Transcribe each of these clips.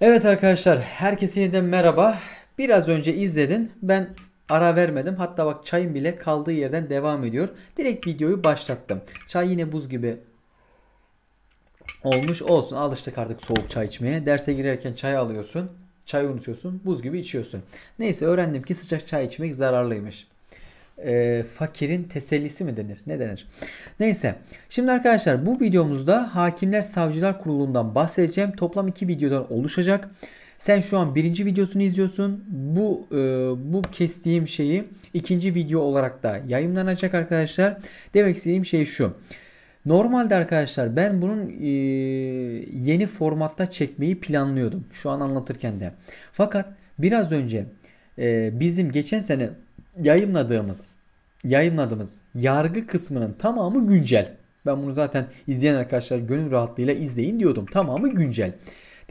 Evet arkadaşlar herkese yeniden merhaba. Biraz önce izledin. Ben ara vermedim. Hatta bak çayım bile kaldığı yerden devam ediyor. Direkt videoyu başlattım. Çay yine buz gibi olmuş olsun. Alıştık artık soğuk çay içmeye. Derse girerken çay alıyorsun. çayı unutuyorsun. Buz gibi içiyorsun. Neyse öğrendim ki sıcak çay içmek zararlıymış e, fakirin tesellisi mi denir? Ne denir? Neyse. Şimdi arkadaşlar bu videomuzda Hakimler Savcılar Kurulu'ndan bahsedeceğim. Toplam iki videodan oluşacak. Sen şu an birinci videosunu izliyorsun. Bu e, bu kestiğim şeyi ikinci video olarak da yayınlanacak arkadaşlar. Demek istediğim şey şu. Normalde arkadaşlar ben bunun e, yeni formatta çekmeyi planlıyordum. Şu an anlatırken de. Fakat biraz önce e, bizim geçen sene yayınladığımız yayınladığımız yargı kısmının tamamı güncel. Ben bunu zaten izleyen arkadaşlar gönül rahatlığıyla izleyin diyordum. Tamamı güncel.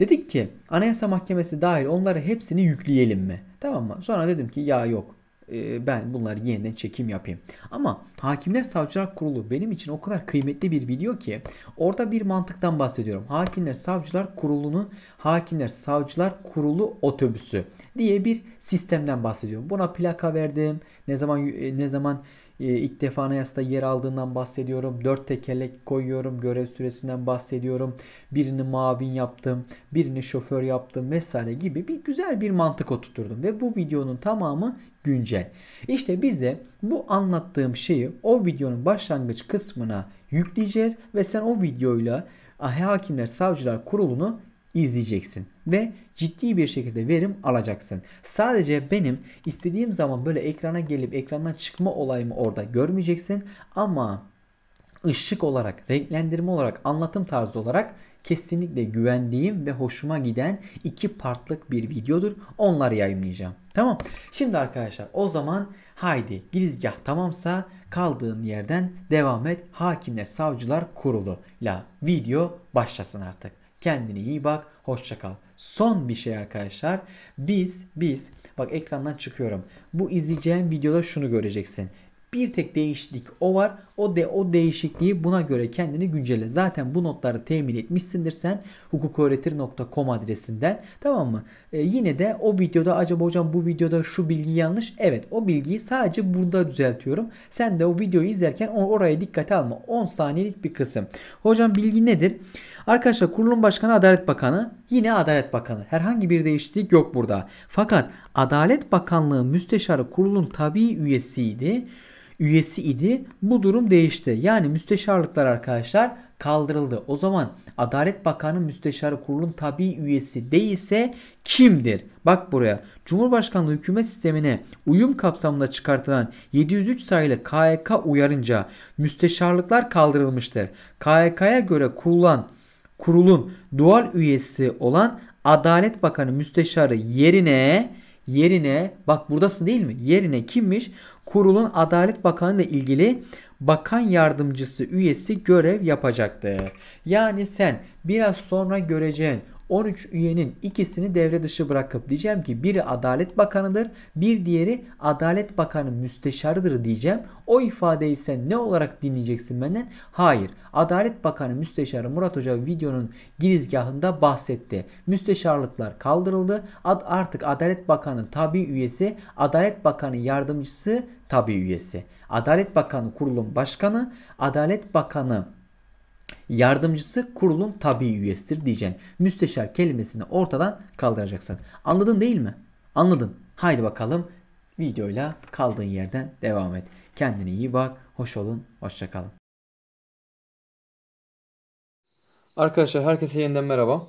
Dedik ki Anayasa Mahkemesi dahil onları hepsini yükleyelim mi? Tamam mı? Sonra dedim ki ya yok. Ee, ben bunları yeniden çekim yapayım. Ama Hakimler Savcılar Kurulu benim için o kadar kıymetli bir video ki orada bir mantıktan bahsediyorum. Hakimler Savcılar Kurulu'nun Hakimler Savcılar Kurulu otobüsü diye bir sistemden bahsediyorum. Buna plaka verdim. Ne zaman e, ne zaman e, ilk defa anayasada yer aldığından bahsediyorum. Dört tekerlek koyuyorum. Görev süresinden bahsediyorum. Birini mavin yaptım. Birini şoför yaptım vesaire gibi bir güzel bir mantık oturturdum. Ve bu videonun tamamı güncel. İşte biz de bu anlattığım şeyi o videonun başlangıç kısmına yükleyeceğiz ve sen o videoyla Hakimler Savcılar Kurulu'nu izleyeceksin ve ciddi bir şekilde verim alacaksın. Sadece benim istediğim zaman böyle ekrana gelip ekrandan çıkma olayımı orada görmeyeceksin ama ışık olarak, renklendirme olarak, anlatım tarzı olarak kesinlikle güvendiğim ve hoşuma giden iki partlık bir videodur. Onları yayınlayacağım. Tamam. Şimdi arkadaşlar o zaman haydi girizgah tamamsa kaldığın yerden devam et. Hakimler Savcılar Kurulu la video başlasın artık. Kendine iyi bak. Hoşça kal. Son bir şey arkadaşlar. Biz biz bak ekrandan çıkıyorum. Bu izleyeceğin videoda şunu göreceksin. Bir tek değişiklik o var. O de o değişikliği buna göre kendini güncelle. Zaten bu notları temin etmişsindir sen hukukuöğretir.com adresinden. Tamam mı? E, yine de o videoda acaba hocam bu videoda şu bilgi yanlış. Evet o bilgiyi sadece burada düzeltiyorum. Sen de o videoyu izlerken oraya dikkate alma. 10 saniyelik bir kısım. Hocam bilgi nedir? Arkadaşlar kurulum başkanı Adalet Bakanı yine Adalet Bakanı. Herhangi bir değişiklik yok burada. Fakat Adalet Bakanlığı Müsteşarı Kurulun tabi üyesiydi üyesi idi. Bu durum değişti. Yani müsteşarlıklar arkadaşlar kaldırıldı. O zaman Adalet Bakanı müsteşarı kurulun tabi üyesi değilse kimdir? Bak buraya. Cumhurbaşkanlığı hükümet sistemine uyum kapsamında çıkartılan 703 sayılı KYK uyarınca müsteşarlıklar kaldırılmıştır. KYK'ya göre kurulan kurulun dual üyesi olan Adalet Bakanı müsteşarı yerine yerine bak buradasın değil mi? Yerine kimmiş? kurulun Adalet Bakanı ile ilgili bakan yardımcısı üyesi görev yapacaktı. Yani sen biraz sonra göreceğin 13 üyenin ikisini devre dışı bırakıp diyeceğim ki biri Adalet Bakanı'dır, bir diğeri Adalet Bakanı müsteşarıdır diyeceğim. O ifadeyi sen ne olarak dinleyeceksin benden? Hayır. Adalet Bakanı Müsteşarı Murat Hoca videonun girizgahında bahsetti. Müsteşarlıklar kaldırıldı. Ad artık Adalet Bakanı tabi üyesi, Adalet Bakanı yardımcısı tabi üyesi. Adalet Bakanı kurulun başkanı, Adalet Bakanı Yardımcısı kurulun tabi üyesidir diyeceksin. Müsteşar kelimesini ortadan kaldıracaksın. Anladın değil mi? Anladın. Haydi bakalım videoyla kaldığın yerden devam et. Kendine iyi bak. Hoş olun. Hoşçakalın. Arkadaşlar herkese yeniden merhaba.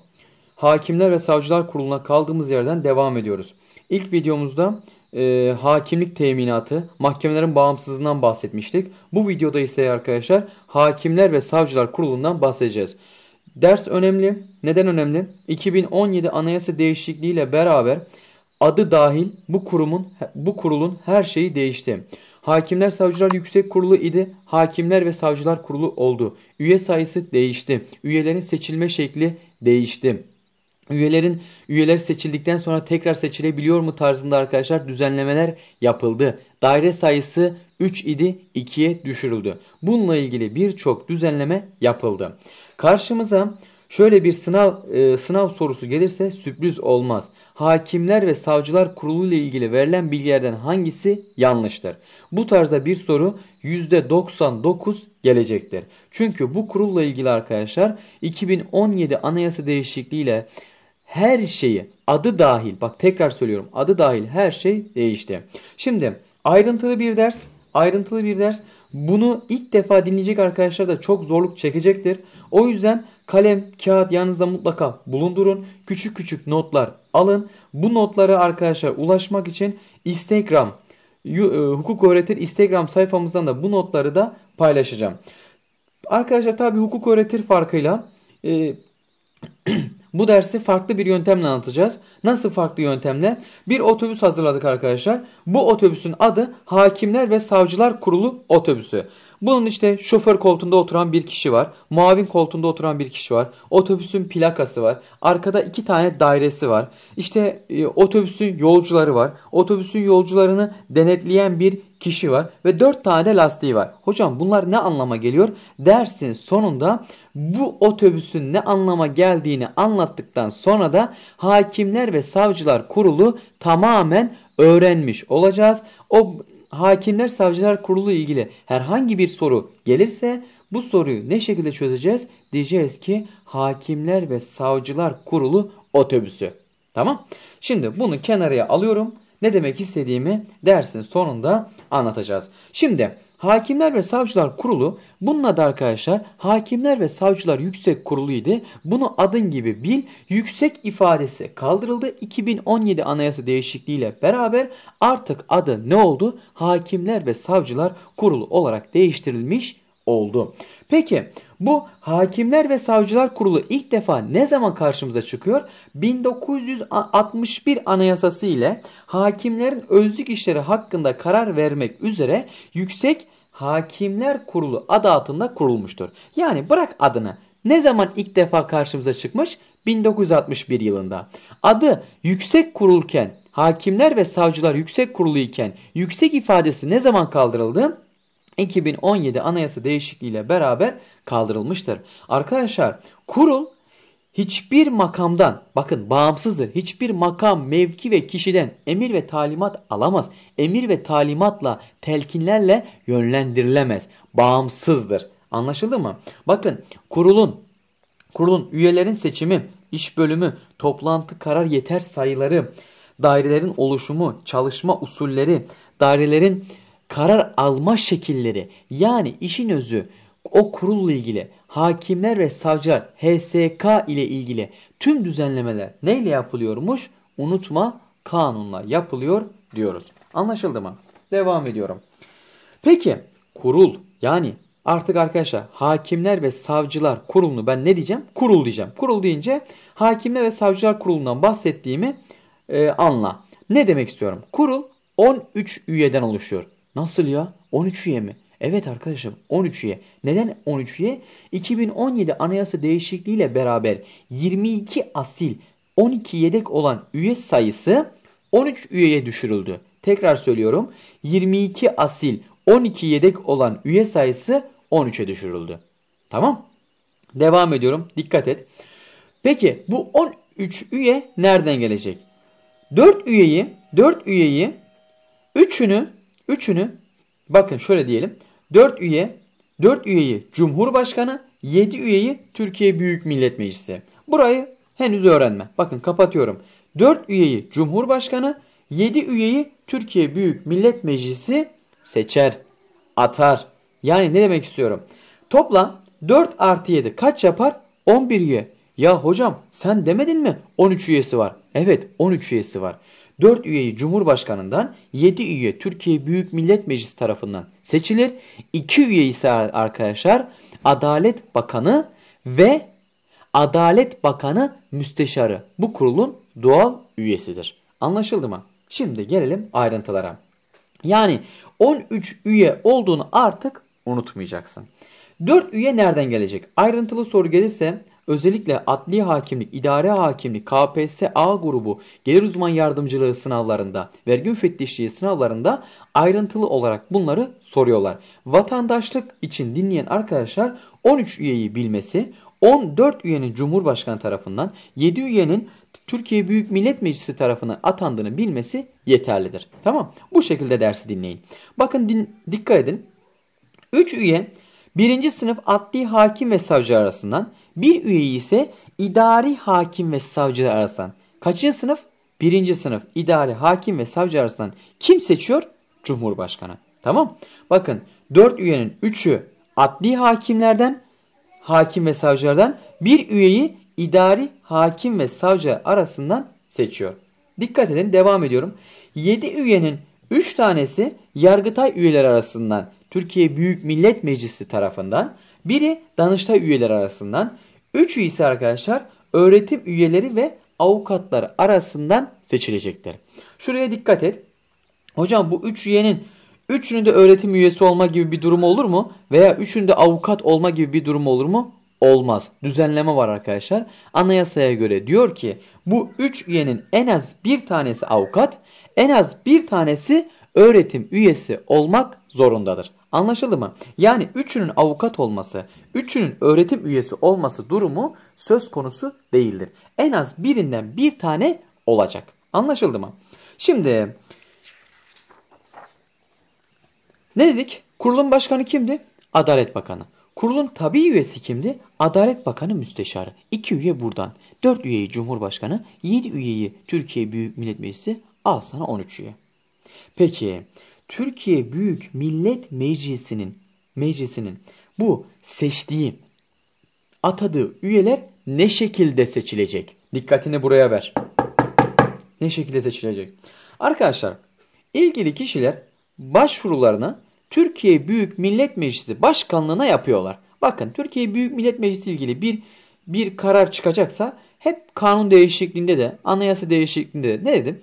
Hakimler ve Savcılar Kurulu'na kaldığımız yerden devam ediyoruz. İlk videomuzda e, hakimlik teminatı, mahkemelerin bağımsızlığından bahsetmiştik. Bu videoda ise arkadaşlar hakimler ve savcılar kurulundan bahsedeceğiz. Ders önemli. Neden önemli? 2017 anayasa değişikliğiyle beraber adı dahil bu kurumun bu kurulun her şeyi değişti. Hakimler Savcılar Yüksek Kurulu idi. Hakimler ve Savcılar Kurulu oldu. Üye sayısı değişti. Üyelerin seçilme şekli değişti. Üyelerin üyeler seçildikten sonra tekrar seçilebiliyor mu tarzında arkadaşlar düzenlemeler yapıldı. Daire sayısı 3 idi 2'ye düşürüldü. Bununla ilgili birçok düzenleme yapıldı. Karşımıza şöyle bir sınav e, sınav sorusu gelirse sürpriz olmaz. Hakimler ve Savcılar Kurulu ile ilgili verilen bilgilerden hangisi yanlıştır? Bu tarzda bir soru %99 gelecektir. Çünkü bu kurulla ilgili arkadaşlar 2017 anayasa değişikliğiyle her şeyi adı dahil bak tekrar söylüyorum adı dahil her şey değişti. Şimdi ayrıntılı bir ders ayrıntılı bir ders bunu ilk defa dinleyecek arkadaşlar da çok zorluk çekecektir. O yüzden kalem, kağıt yanınızda mutlaka bulundurun. Küçük küçük notlar alın. Bu notlara arkadaşlar ulaşmak için Instagram, e, hukuk öğretir Instagram sayfamızdan da bu notları da paylaşacağım. Arkadaşlar tabi hukuk öğretir farkıyla e, Bu dersi farklı bir yöntemle anlatacağız. Nasıl farklı yöntemle? Bir otobüs hazırladık arkadaşlar. Bu otobüsün adı Hakimler ve Savcılar Kurulu otobüsü. Bunun işte şoför koltuğunda oturan bir kişi var. Muavin koltuğunda oturan bir kişi var. Otobüsün plakası var. Arkada iki tane dairesi var. İşte e, otobüsün yolcuları var. Otobüsün yolcularını denetleyen bir kişi var ve 4 tane lastiği var. Hocam bunlar ne anlama geliyor? Dersin sonunda bu otobüsün ne anlama geldiğini anlattıktan sonra da hakimler ve savcılar kurulu tamamen öğrenmiş olacağız. O hakimler savcılar kurulu ile ilgili herhangi bir soru gelirse bu soruyu ne şekilde çözeceğiz? Diyeceğiz ki hakimler ve savcılar kurulu otobüsü. Tamam. Şimdi bunu kenarıya alıyorum ne demek istediğimi dersin sonunda anlatacağız. Şimdi Hakimler ve Savcılar Kurulu bunun adı arkadaşlar Hakimler ve Savcılar Yüksek kurulu idi. Bunu adın gibi bil yüksek ifadesi kaldırıldı. 2017 anayasa değişikliğiyle beraber artık adı ne oldu? Hakimler ve Savcılar Kurulu olarak değiştirilmiş oldu. Peki bu Hakimler ve Savcılar Kurulu ilk defa ne zaman karşımıza çıkıyor? 1961 Anayasası ile hakimlerin özlük işleri hakkında karar vermek üzere Yüksek Hakimler Kurulu adı altında kurulmuştur. Yani bırak adını. Ne zaman ilk defa karşımıza çıkmış? 1961 yılında. Adı Yüksek Kurulken Hakimler ve Savcılar Yüksek Kurulu iken yüksek ifadesi ne zaman kaldırıldı? 2017 anayasa değişikliğiyle beraber kaldırılmıştır. Arkadaşlar kurul hiçbir makamdan bakın bağımsızdır. Hiçbir makam, mevki ve kişiden emir ve talimat alamaz. Emir ve talimatla, telkinlerle yönlendirilemez. Bağımsızdır. Anlaşıldı mı? Bakın kurulun kurulun üyelerin seçimi, iş bölümü, toplantı karar yeter sayıları, dairelerin oluşumu, çalışma usulleri, dairelerin karar alma şekilleri yani işin özü o kurulla ilgili hakimler ve savcılar HSK ile ilgili tüm düzenlemeler neyle yapılıyormuş? Unutma kanunla yapılıyor diyoruz. Anlaşıldı mı? Devam ediyorum. Peki kurul yani artık arkadaşlar hakimler ve savcılar kurulunu ben ne diyeceğim? Kurul diyeceğim. Kurul deyince hakimler ve savcılar kurulundan bahsettiğimi e, anla. Ne demek istiyorum? Kurul 13 üyeden oluşuyor. Nasıl ya? 13 üye mi? Evet arkadaşım 13 üye. Neden 13 üye? 2017 anayasa değişikliğiyle beraber 22 asil 12 yedek olan üye sayısı 13 üyeye düşürüldü. Tekrar söylüyorum 22 asil 12 yedek olan üye sayısı 13'e düşürüldü. Tamam. Devam ediyorum. Dikkat et. Peki bu 13 üye nereden gelecek? 4 üyeyi 4 üyeyi 3'ünü Üçünü bakın şöyle diyelim. 4 üye 4 üyeyi Cumhurbaşkanı 7 üyeyi Türkiye Büyük Millet Meclisi. Burayı henüz öğrenme. Bakın kapatıyorum. 4 üyeyi Cumhurbaşkanı 7 üyeyi Türkiye Büyük Millet Meclisi seçer, atar. Yani ne demek istiyorum? Toplam 4 artı 7 kaç yapar? 11 üye. Ya hocam sen demedin mi 13 üyesi var? Evet 13 üyesi var. 4 üyeyi Cumhurbaşkanı'ndan, 7 üye Türkiye Büyük Millet Meclisi tarafından seçilir. 2 üye ise arkadaşlar Adalet Bakanı ve Adalet Bakanı Müsteşarı bu kurulun doğal üyesidir. Anlaşıldı mı? Şimdi gelelim ayrıntılara. Yani 13 üye olduğunu artık unutmayacaksın. 4 üye nereden gelecek? Ayrıntılı soru gelirse Özellikle adli hakimlik, idare hakimlik, KPSS A grubu, gelir uzman yardımcılığı sınavlarında, vergi müfettişliği sınavlarında ayrıntılı olarak bunları soruyorlar. Vatandaşlık için dinleyen arkadaşlar 13 üyeyi bilmesi, 14 üyenin Cumhurbaşkanı tarafından, 7 üyenin Türkiye Büyük Millet Meclisi tarafından atandığını bilmesi yeterlidir. Tamam Bu şekilde dersi dinleyin. Bakın din, dikkat edin. 3 üye 1. sınıf adli hakim ve savcı arasından bir üye ise idari hakim ve savcılar arasından. Kaçıncı sınıf? Birinci sınıf idari hakim ve savcı arasından kim seçiyor? Cumhurbaşkanı. Tamam. Bakın 4 üyenin 3'ü adli hakimlerden, hakim ve savcılardan bir üyeyi idari hakim ve savcı arasından seçiyor. Dikkat edin devam ediyorum. 7 üyenin 3 tanesi Yargıtay üyeleri arasından Türkiye Büyük Millet Meclisi tarafından, biri Danıştay üyeleri arasından, Üçü ise arkadaşlar öğretim üyeleri ve avukatları arasından seçilecektir. Şuraya dikkat et. Hocam bu üç üyenin üçünün de öğretim üyesi olma gibi bir durum olur mu? Veya üçünün de avukat olma gibi bir durum olur mu? Olmaz. Düzenleme var arkadaşlar. Anayasaya göre diyor ki bu üç üyenin en az bir tanesi avukat, en az bir tanesi öğretim üyesi olmak zorundadır. Anlaşıldı mı? Yani üçünün avukat olması, üçünün öğretim üyesi olması durumu söz konusu değildir. En az birinden bir tane olacak. Anlaşıldı mı? Şimdi ne dedik? Kurulun başkanı kimdi? Adalet Bakanı. Kurulun tabi üyesi kimdi? Adalet Bakanı Müsteşarı. İki üye buradan. Dört üyeyi Cumhurbaşkanı, yedi üyeyi Türkiye Büyük Millet Meclisi, al sana on üç üye. Peki Türkiye Büyük Millet Meclisi'nin meclisinin bu seçtiği atadığı üyeler ne şekilde seçilecek? Dikkatini buraya ver. Ne şekilde seçilecek? Arkadaşlar ilgili kişiler başvurularını Türkiye Büyük Millet Meclisi Başkanlığına yapıyorlar. Bakın Türkiye Büyük Millet Meclisi ilgili bir bir karar çıkacaksa hep kanun değişikliğinde de anayasa değişikliğinde de ne dedim?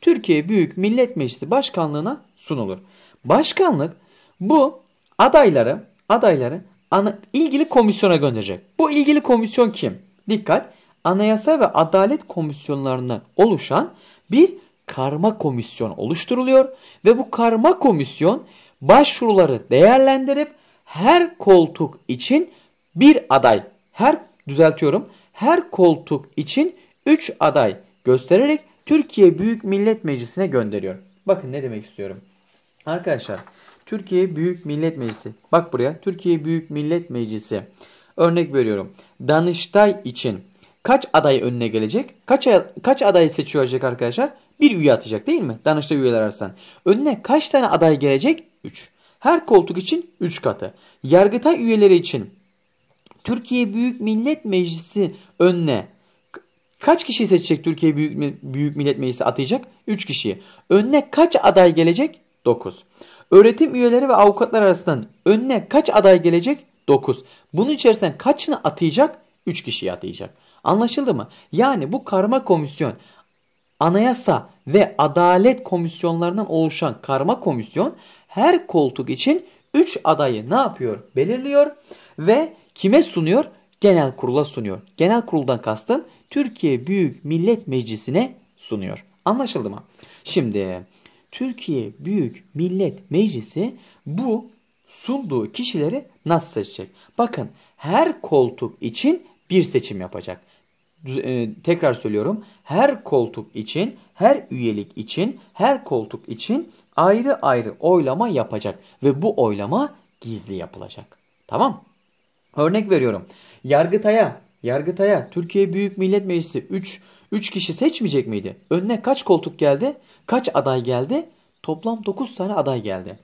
Türkiye Büyük Millet Meclisi Başkanlığına sunulur. Başkanlık bu adayları adayları ana, ilgili komisyona gönderecek. Bu ilgili komisyon kim? Dikkat! Anayasa ve Adalet Komisyonlarını oluşan bir karma komisyon oluşturuluyor ve bu karma komisyon başvuruları değerlendirip her koltuk için bir aday, her düzeltiyorum, her koltuk için 3 aday göstererek Türkiye Büyük Millet Meclisi'ne gönderiyor. Bakın ne demek istiyorum. Arkadaşlar Türkiye Büyük Millet Meclisi. Bak buraya Türkiye Büyük Millet Meclisi. Örnek veriyorum. Danıştay için kaç aday önüne gelecek? Kaç, kaç aday seçilecek arkadaşlar? Bir üye atacak değil mi? Danıştay üyeler arasından. Önüne kaç tane aday gelecek? 3. Her koltuk için 3 katı. Yargıtay üyeleri için Türkiye Büyük Millet Meclisi önüne kaç kişi seçecek Türkiye Büyük, Büyük Millet Meclisi atayacak? 3 kişiyi. Önüne kaç aday gelecek? 9. Öğretim üyeleri ve avukatlar arasından önüne kaç aday gelecek? 9. Bunun içerisinden kaçını atayacak? 3 kişiyi atayacak. Anlaşıldı mı? Yani bu karma komisyon anayasa ve adalet komisyonlarından oluşan karma komisyon her koltuk için 3 adayı ne yapıyor? Belirliyor ve kime sunuyor? Genel kurula sunuyor. Genel kuruldan kastım Türkiye Büyük Millet Meclisi'ne sunuyor. Anlaşıldı mı? Şimdi Türkiye Büyük Millet Meclisi bu sunduğu kişileri nasıl seçecek? Bakın her koltuk için bir seçim yapacak. E, tekrar söylüyorum. Her koltuk için, her üyelik için, her koltuk için ayrı ayrı oylama yapacak. Ve bu oylama gizli yapılacak. Tamam. Örnek veriyorum. Yargıtay'a, Yargıtay'a Türkiye Büyük Millet Meclisi 3 3 kişi seçmeyecek miydi? Önüne kaç koltuk geldi? Kaç aday geldi? Toplam 9 tane aday geldi.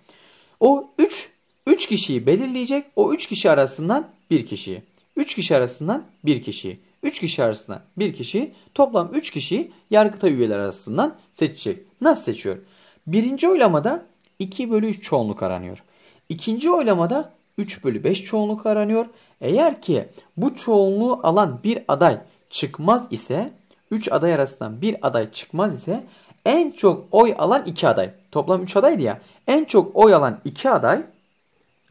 O 3 3 kişiyi belirleyecek. O 3 kişi arasından bir kişiyi. 3 kişi arasından bir kişiyi. 3 kişi arasından bir kişiyi. Toplam 3 kişiyi Yargıtay üyeleri arasından seçecek. Nasıl seçiyor? Birinci oylamada 2 bölü 3 çoğunluk aranıyor. İkinci oylamada 3 bölü 5 çoğunluk aranıyor. Eğer ki bu çoğunluğu alan bir aday çıkmaz ise 3 aday arasından bir aday çıkmaz ise en çok oy alan 2 aday. Toplam 3 adaydı ya. En çok oy alan 2 aday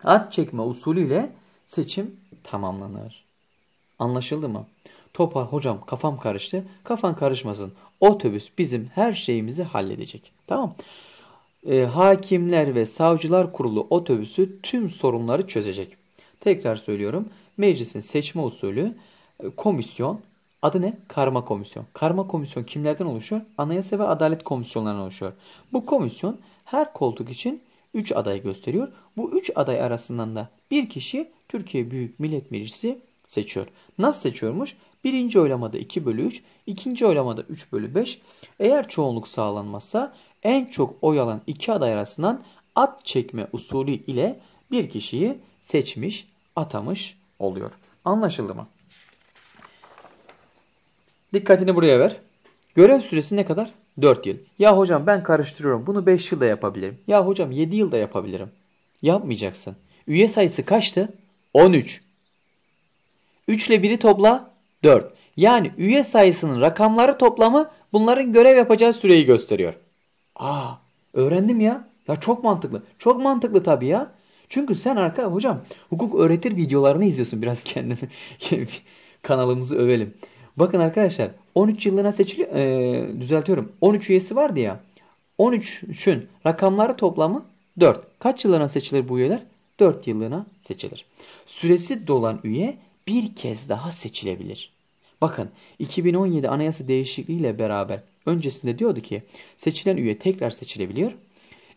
at çekme usulüyle seçim tamamlanır. Anlaşıldı mı? Topal hocam kafam karıştı. Kafan karışmasın. Otobüs bizim her şeyimizi halledecek. Tamam. E, hakimler ve savcılar kurulu otobüsü tüm sorunları çözecek. Tekrar söylüyorum. Meclisin seçme usulü e, komisyon Adı ne? Karma komisyon. Karma komisyon kimlerden oluşuyor? Anayasa ve Adalet komisyonlarından oluşuyor. Bu komisyon her koltuk için 3 aday gösteriyor. Bu 3 aday arasından da bir kişi Türkiye Büyük Millet Meclisi seçiyor. Nasıl seçiyormuş? Birinci oylamada 2 bölü 3, ikinci oylamada 3 bölü 5. Eğer çoğunluk sağlanmazsa en çok oy alan iki aday arasından at çekme usulü ile bir kişiyi seçmiş, atamış oluyor. Anlaşıldı mı? Dikkatini buraya ver. Görev süresi ne kadar? 4 yıl. Ya hocam ben karıştırıyorum. Bunu 5 yılda yapabilirim. Ya hocam 7 yılda yapabilirim. Yapmayacaksın. Üye sayısı kaçtı? 13. 3 ile 1'i topla 4. Yani üye sayısının rakamları toplamı bunların görev yapacağı süreyi gösteriyor. Aa, öğrendim ya. Ya çok mantıklı. Çok mantıklı tabii ya. Çünkü sen arka hocam hukuk öğretir videolarını izliyorsun biraz kendini. Kanalımızı övelim. Bakın arkadaşlar 13 yıllığına seçiliyor. E, düzeltiyorum. 13 üyesi vardı ya. 13'ün rakamları toplamı 4. Kaç yıllığına seçilir bu üyeler? 4 yıllığına seçilir. Süresi dolan üye bir kez daha seçilebilir. Bakın 2017 anayasa değişikliğiyle beraber öncesinde diyordu ki seçilen üye tekrar seçilebiliyor.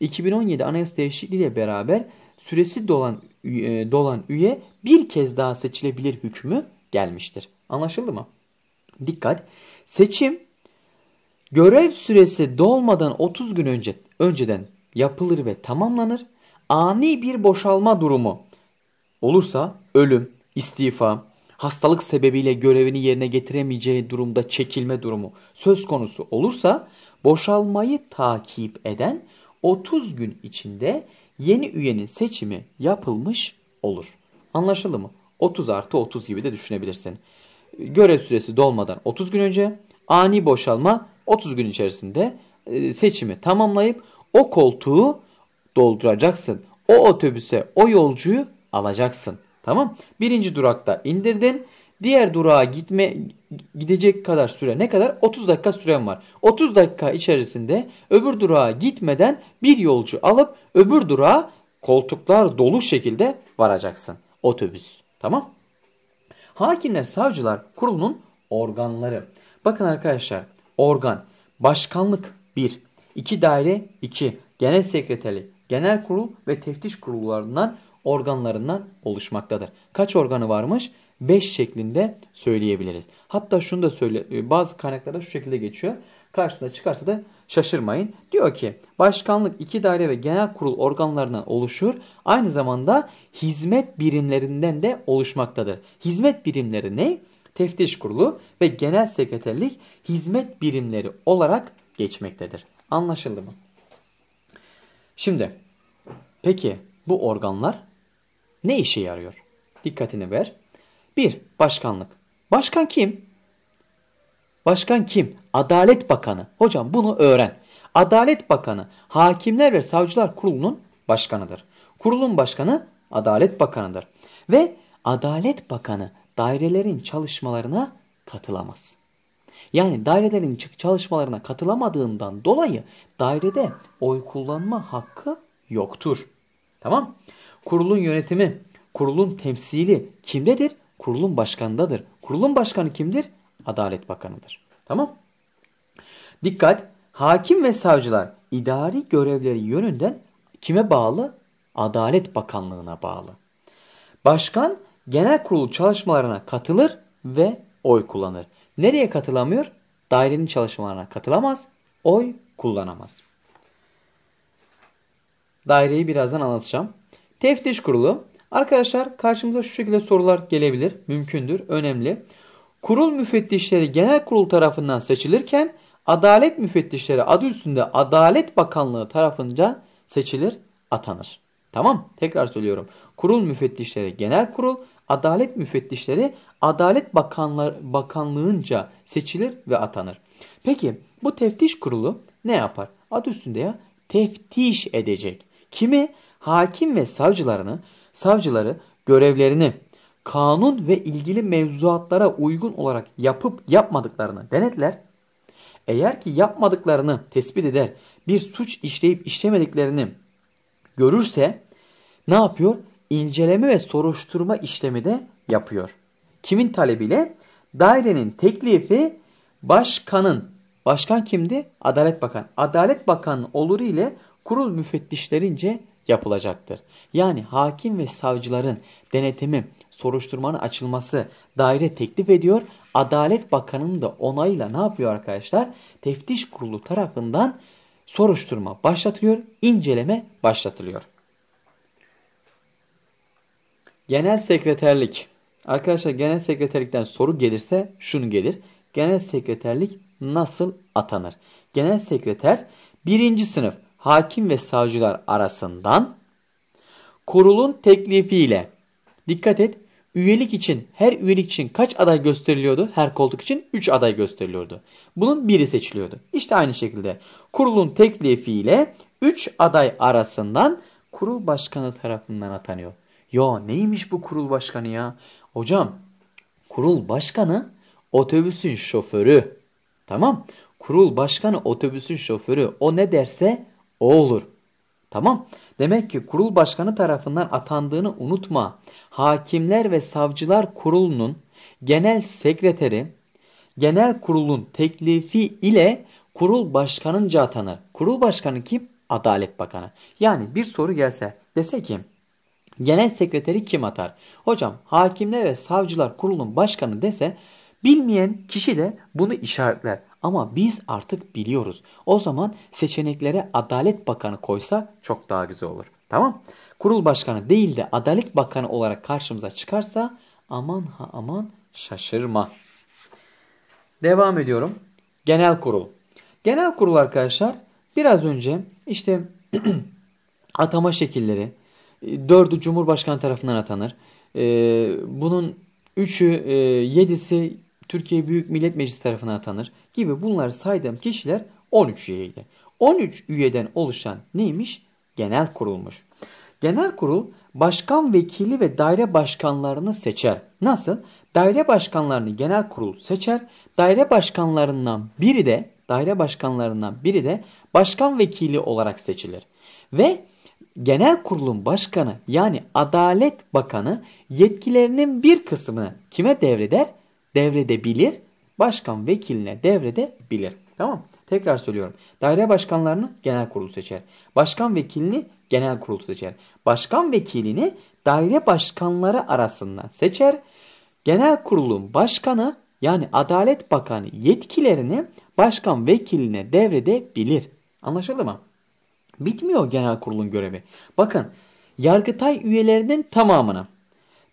2017 anayasa değişikliğiyle beraber süresi dolan e, dolan üye bir kez daha seçilebilir hükmü gelmiştir. Anlaşıldı mı? Dikkat! Seçim görev süresi dolmadan 30 gün önce önceden yapılır ve tamamlanır. Ani bir boşalma durumu olursa ölüm, istifa, hastalık sebebiyle görevini yerine getiremeyeceği durumda çekilme durumu söz konusu olursa boşalmayı takip eden 30 gün içinde yeni üyenin seçimi yapılmış olur. Anlaşıldı mı? 30 artı 30 gibi de düşünebilirsin görev süresi dolmadan 30 gün önce, ani boşalma 30 gün içerisinde e, seçimi tamamlayıp o koltuğu dolduracaksın. O otobüse o yolcuyu alacaksın. Tamam? Birinci durakta indirdin. Diğer durağa gitme gidecek kadar süre ne kadar? 30 dakika süren var. 30 dakika içerisinde öbür durağa gitmeden bir yolcu alıp öbür durağa koltuklar dolu şekilde varacaksın. Otobüs. Tamam? Hakimler savcılar kurulunun organları. Bakın arkadaşlar organ başkanlık 1, 2 daire 2, genel sekreterlik, genel kurul ve teftiş kurullarından organlarından oluşmaktadır. Kaç organı varmış? 5 şeklinde söyleyebiliriz. Hatta şunu da söyle e, bazı kaynaklarda şu şekilde geçiyor. Karşısına çıkarsa da şaşırmayın. Diyor ki başkanlık iki daire ve genel kurul organlarından oluşur. Aynı zamanda hizmet birimlerinden de oluşmaktadır. Hizmet birimleri ne? Teftiş kurulu ve genel sekreterlik hizmet birimleri olarak geçmektedir. Anlaşıldı mı? Şimdi peki bu organlar ne işe yarıyor? Dikkatini ver. 1. Başkanlık. Başkan kim? Başkan kim? Adalet Bakanı. Hocam bunu öğren. Adalet Bakanı Hakimler ve Savcılar Kurulu'nun başkanıdır. Kurulun başkanı Adalet Bakanı'dır. Ve Adalet Bakanı dairelerin çalışmalarına katılamaz. Yani dairelerin çalışmalarına katılamadığından dolayı dairede oy kullanma hakkı yoktur. Tamam? Kurulun yönetimi, kurulun temsili kimdedir? Kurulun başkanındadır. Kurulun başkanı kimdir? Adalet Bakanı'dır. Tamam. Dikkat! Hakim ve savcılar idari görevleri yönünden kime bağlı? Adalet Bakanlığı'na bağlı. Başkan genel kurul çalışmalarına katılır ve oy kullanır. Nereye katılamıyor? Dairenin çalışmalarına katılamaz, oy kullanamaz. Daireyi birazdan anlatacağım. Teftiş kurulu. Arkadaşlar karşımıza şu şekilde sorular gelebilir. Mümkündür, önemli. Önemli kurul müfettişleri genel kurul tarafından seçilirken adalet müfettişleri adı üstünde Adalet Bakanlığı tarafından seçilir, atanır. Tamam tekrar söylüyorum. Kurul müfettişleri genel kurul, adalet müfettişleri Adalet Bakanlar, Bakanlığınca seçilir ve atanır. Peki bu teftiş kurulu ne yapar? Adı üstünde ya teftiş edecek. Kimi? Hakim ve savcılarını, savcıları görevlerini kanun ve ilgili mevzuatlara uygun olarak yapıp yapmadıklarını denetler. Eğer ki yapmadıklarını tespit eder, bir suç işleyip işlemediklerini görürse ne yapıyor? İnceleme ve soruşturma işlemi de yapıyor. Kimin talebiyle? Dairenin teklifi başkanın. Başkan kimdi? Adalet Bakanı. Adalet Bakanı oluru ile kurul müfettişlerince yapılacaktır. Yani hakim ve savcıların denetimi soruşturmanın açılması daire teklif ediyor. Adalet Bakanı'nın da onayıyla ne yapıyor arkadaşlar? Teftiş kurulu tarafından soruşturma başlatılıyor, inceleme başlatılıyor. Genel sekreterlik. Arkadaşlar genel sekreterlikten soru gelirse şunu gelir. Genel sekreterlik nasıl atanır? Genel sekreter birinci sınıf hakim ve savcılar arasından kurulun teklifiyle dikkat et üyelik için her üyelik için kaç aday gösteriliyordu? Her koltuk için 3 aday gösteriliyordu. Bunun biri seçiliyordu. İşte aynı şekilde kurulun teklifiyle 3 aday arasından kurul başkanı tarafından atanıyor. Ya neymiş bu kurul başkanı ya? Hocam kurul başkanı otobüsün şoförü. Tamam. Kurul başkanı otobüsün şoförü. O ne derse o olur. Tamam. Demek ki kurul başkanı tarafından atandığını unutma. Hakimler ve Savcılar Kurulu'nun genel sekreteri, genel kurulun teklifi ile kurul başkanınca atanır. Kurul başkanı kim? Adalet Bakanı. Yani bir soru gelse dese ki genel sekreteri kim atar? Hocam hakimler ve savcılar kurulun başkanı dese bilmeyen kişi de bunu işaretler. Ama biz artık biliyoruz. O zaman seçeneklere Adalet Bakanı koysa çok daha güzel olur. Tamam? Kurul Başkanı değil de Adalet Bakanı olarak karşımıza çıkarsa aman ha aman şaşırma. Devam ediyorum. Genel kurul. Genel kurul arkadaşlar biraz önce işte atama şekilleri e, dördü Cumhurbaşkanı tarafından atanır. E, bunun üçü, e, yedisi Türkiye Büyük Millet Meclisi tarafına atanır gibi bunları saydığım kişiler 13 üyeydi. 13 üyeden oluşan neymiş? Genel kurulmuş. Genel kurul başkan vekili ve daire başkanlarını seçer. Nasıl? Daire başkanlarını genel kurul seçer. Daire başkanlarından biri de daire başkanlarından biri de başkan vekili olarak seçilir. Ve genel kurulun başkanı yani Adalet Bakanı yetkilerinin bir kısmını kime devreder? devredebilir. Başkan vekiline devredebilir. Tamam Tekrar söylüyorum. Daire başkanlarını genel kurul seçer. Başkan vekilini genel kurul seçer. Başkan vekilini daire başkanları arasından seçer. Genel kurulun başkanı yani Adalet Bakanı yetkilerini başkan vekiline devredebilir. Anlaşıldı mı? Bitmiyor genel kurulun görevi. Bakın Yargıtay üyelerinin tamamına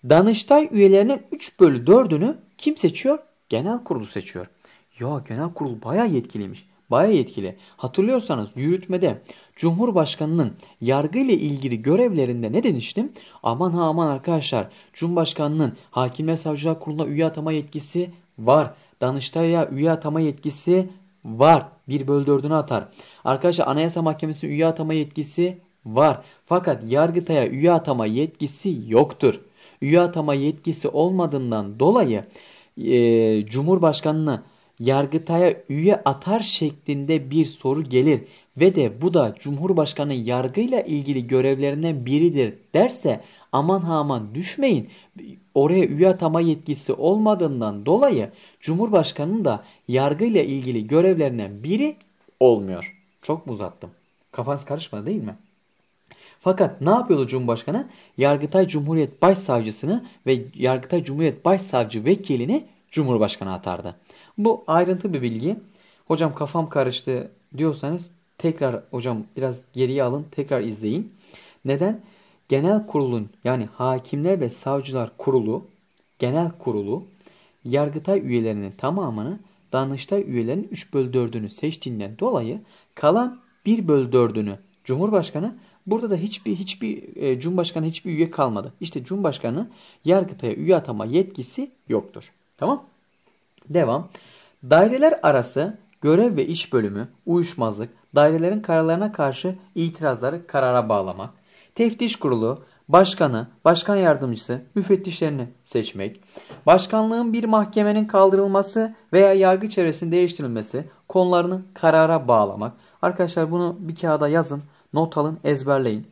Danıştay üyelerinin 3 bölü 4'ünü kim seçiyor? Genel kurulu seçiyor. Ya genel kurul bayağı yetkiliymiş. bayağı yetkili. Hatırlıyorsanız yürütmede Cumhurbaşkanı'nın yargı ile ilgili görevlerinde ne demiştim? Aman ha aman arkadaşlar Cumhurbaşkanı'nın Hakim ve Savcılar Kurulu'na üye atama yetkisi var. Danıştay'a üye atama yetkisi var. 1 bölü 4'ünü atar. Arkadaşlar Anayasa Mahkemesi'nin üye atama yetkisi var. Fakat Yargıtay'a üye atama yetkisi yoktur üye atama yetkisi olmadığından dolayı e, Cumhurbaşkanı'nı Yargıtay'a üye atar şeklinde bir soru gelir ve de bu da Cumhurbaşkanı yargıyla ilgili görevlerinden biridir derse aman ha aman düşmeyin. Oraya üye atama yetkisi olmadığından dolayı Cumhurbaşkanı'nın da yargıyla ilgili görevlerinden biri olmuyor. Çok mu uzattım? Kafanız karışmadı değil mi? Fakat ne yapıyordu Cumhurbaşkanı? Yargıtay Cumhuriyet Başsavcısını ve Yargıtay Cumhuriyet Başsavcı Vekilini Cumhurbaşkanı atardı. Bu ayrıntı bir bilgi. Hocam kafam karıştı diyorsanız tekrar hocam biraz geriye alın tekrar izleyin. Neden? Genel kurulun yani hakimler ve savcılar kurulu genel kurulu Yargıtay üyelerinin tamamını Danıştay üyelerinin 3 bölü 4'ünü seçtiğinden dolayı kalan 1 bölü 4'ünü Cumhurbaşkanı Burada da hiçbir hiçbir e, Cumhurbaşkanı hiçbir üye kalmadı. İşte Cumhurbaşkanı Yargıtay'a üye atama yetkisi yoktur. Tamam? Devam. Daireler arası görev ve iş bölümü, uyuşmazlık, dairelerin kararlarına karşı itirazları karara bağlama, teftiş kurulu, başkanı, başkan yardımcısı, müfettişlerini seçmek, başkanlığın bir mahkemenin kaldırılması veya yargı çevresinin değiştirilmesi konularını karara bağlamak. Arkadaşlar bunu bir kağıda yazın. Not alın, ezberleyin.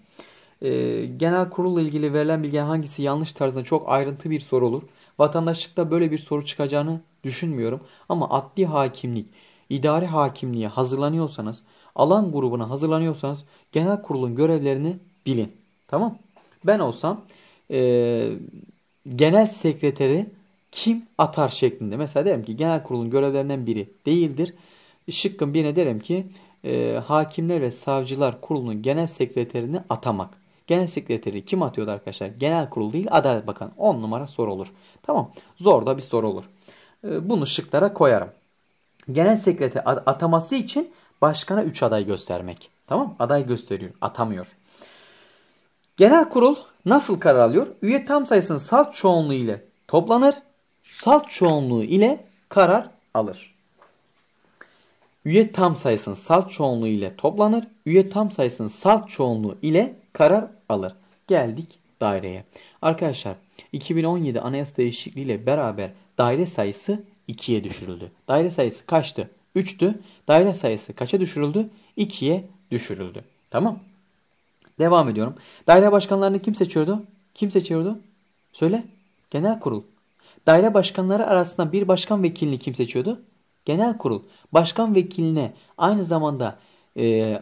E, genel kurulla ilgili verilen bilgi hangisi yanlış tarzında çok ayrıntı bir soru olur. Vatandaşlıkta böyle bir soru çıkacağını düşünmüyorum. Ama adli hakimlik, idari hakimliğe hazırlanıyorsanız, alan grubuna hazırlanıyorsanız genel kurulun görevlerini bilin. Tamam Ben olsam e, genel sekreteri kim atar şeklinde. Mesela derim ki genel kurulun görevlerinden biri değildir. Şıkkın birine derim ki e, Hakimler ve Savcılar Kurulu'nun genel sekreterini atamak. Genel sekreteri kim atıyordu arkadaşlar? Genel kurul değil Adalet Bakanı. 10 numara soru olur. Tamam. Zor da bir soru olur. E, bunu şıklara koyarım. Genel sekreter ataması için başkana 3 aday göstermek. Tamam Aday gösteriyor. Atamıyor. Genel kurul nasıl karar alıyor? Üye tam sayısının salt çoğunluğu ile toplanır. Salt çoğunluğu ile karar alır üye tam sayısının salt çoğunluğu ile toplanır. Üye tam sayısının salt çoğunluğu ile karar alır. Geldik daireye. Arkadaşlar 2017 anayasa değişikliği ile beraber daire sayısı 2'ye düşürüldü. Daire sayısı kaçtı? 3'tü. Daire sayısı kaça düşürüldü? 2'ye düşürüldü. Tamam. Devam ediyorum. Daire başkanlarını kim seçiyordu? Kim seçiyordu? Söyle. Genel kurul. Daire başkanları arasında bir başkan vekilini kim seçiyordu? Genel kurul başkan vekiline aynı zamanda e,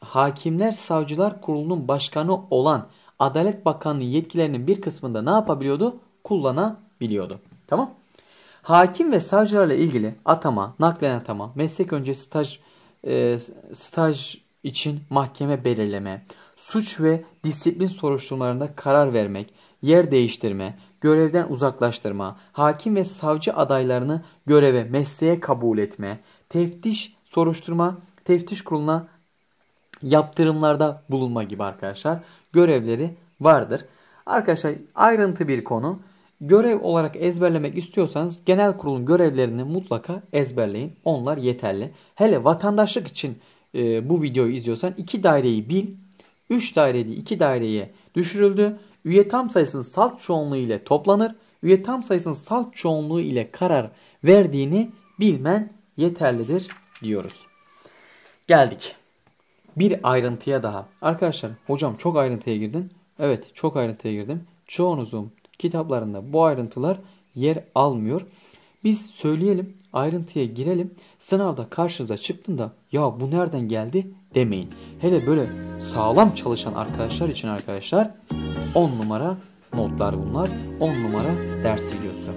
hakimler savcılar kurulunun başkanı olan Adalet Bakanlığı yetkilerinin bir kısmında ne yapabiliyordu? Kullanabiliyordu. Tamam. Hakim ve savcılarla ilgili atama, naklen atama, meslek önce staj, e, staj için mahkeme belirleme, suç ve disiplin soruşturmalarında karar vermek, yer değiştirme, görevden uzaklaştırma, hakim ve savcı adaylarını göreve, mesleğe kabul etme, teftiş, soruşturma, teftiş kuruluna yaptırımlarda bulunma gibi arkadaşlar görevleri vardır. Arkadaşlar ayrıntı bir konu. Görev olarak ezberlemek istiyorsanız genel kurulun görevlerini mutlaka ezberleyin. Onlar yeterli. Hele vatandaşlık için e, bu videoyu izliyorsan iki daireyi bil. 3 daireli 2 daireye düşürüldü üye tam sayısının salt çoğunluğu ile toplanır. Üye tam sayısının salt çoğunluğu ile karar verdiğini bilmen yeterlidir diyoruz. Geldik. Bir ayrıntıya daha. Arkadaşlar hocam çok ayrıntıya girdin. Evet çok ayrıntıya girdim. Çoğunuzun kitaplarında bu ayrıntılar yer almıyor. Biz söyleyelim ayrıntıya girelim. Sınavda karşınıza çıktığında ya bu nereden geldi demeyin. Hele böyle sağlam çalışan arkadaşlar için arkadaşlar 10 numara notlar bunlar. 10 numara ders videosu.